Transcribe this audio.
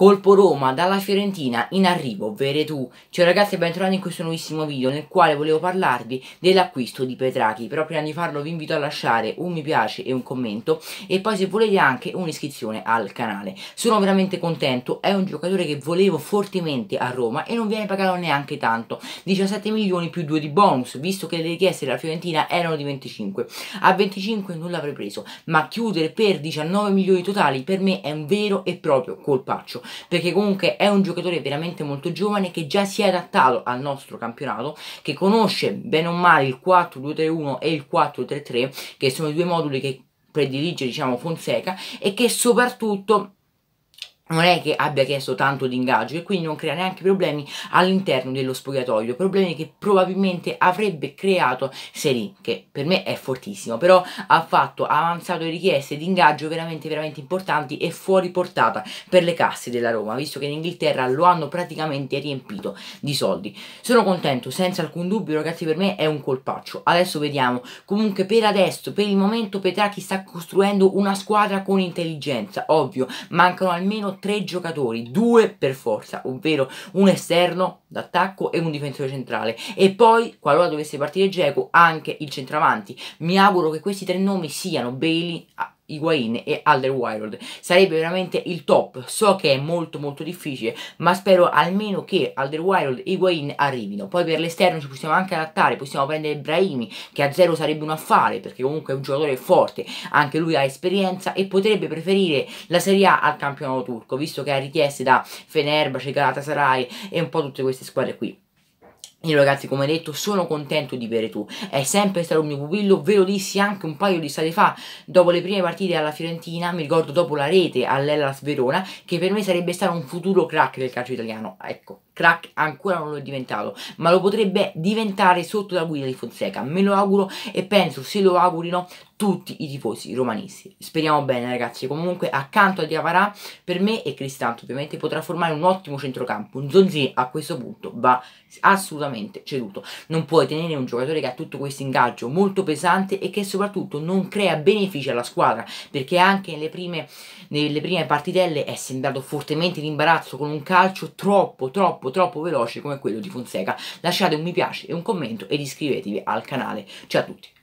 Colpo Roma dalla Fiorentina in arrivo, Veretù. Ciao ragazzi e bentornati in questo nuovissimo video nel quale volevo parlarvi dell'acquisto di Petrachi. Però prima di farlo vi invito a lasciare un mi piace e un commento e poi se volete anche un'iscrizione al canale. Sono veramente contento, è un giocatore che volevo fortemente a Roma e non viene pagato neanche tanto. 17 milioni più 2 di bonus, visto che le richieste della Fiorentina erano di 25. A 25 non l'avrei preso, ma chiudere per 19 milioni totali per me è un vero e proprio colpaccio perché comunque è un giocatore veramente molto giovane che già si è adattato al nostro campionato, che conosce bene o male il 4-2-3-1 e il 4-3-3, che sono i due moduli che predilige diciamo Fonseca e che soprattutto non è che abbia chiesto tanto di ingaggio e quindi non crea neanche problemi all'interno dello spogliatoio, problemi che probabilmente avrebbe creato Serin, che per me è fortissimo, però ha fatto ha avanzato richieste di ingaggio veramente veramente importanti e fuori portata per le casse della Roma, visto che in Inghilterra lo hanno praticamente riempito di soldi. Sono contento, senza alcun dubbio ragazzi per me è un colpaccio, adesso vediamo, comunque per adesso, per il momento Petracchi sta costruendo una squadra con intelligenza, ovvio, mancano almeno almeno tre giocatori, due per forza, ovvero un esterno d'attacco e un difensore centrale. E poi, qualora dovesse partire Geco, anche il centravanti. Mi auguro che questi tre nomi siano Bailey, Higuain e Alder Wild sarebbe veramente il top so che è molto molto difficile ma spero almeno che Alder Wild e Higuain arrivino poi per l'esterno ci possiamo anche adattare possiamo prendere Brahimi che a zero sarebbe un affare perché comunque è un giocatore forte anche lui ha esperienza e potrebbe preferire la Serie A al campionato turco visto che ha richieste da Fenerbahce, Galatasaray e un po' tutte queste squadre qui io ragazzi come detto sono contento di tu è sempre stato un mio pupillo, ve lo dissi anche un paio di state fa dopo le prime partite alla Fiorentina, mi ricordo dopo la rete all'Ellas Verona, che per me sarebbe stato un futuro crack del calcio italiano, ecco crack ancora non lo è diventato, ma lo potrebbe diventare sotto la guida di Fonseca. Me lo auguro e penso se lo augurino tutti i tifosi romanisti. Speriamo bene ragazzi, comunque accanto a Diavarà per me e Cristante ovviamente potrà formare un ottimo centrocampo. Un Zonzi a questo punto va assolutamente ceduto. Non puoi tenere un giocatore che ha tutto questo ingaggio molto pesante e che soprattutto non crea benefici alla squadra, perché anche nelle prime, nelle prime partitelle è sembrato fortemente in imbarazzo con un calcio troppo troppo troppo troppo veloce come quello di Fonseca lasciate un mi piace e un commento ed iscrivetevi al canale ciao a tutti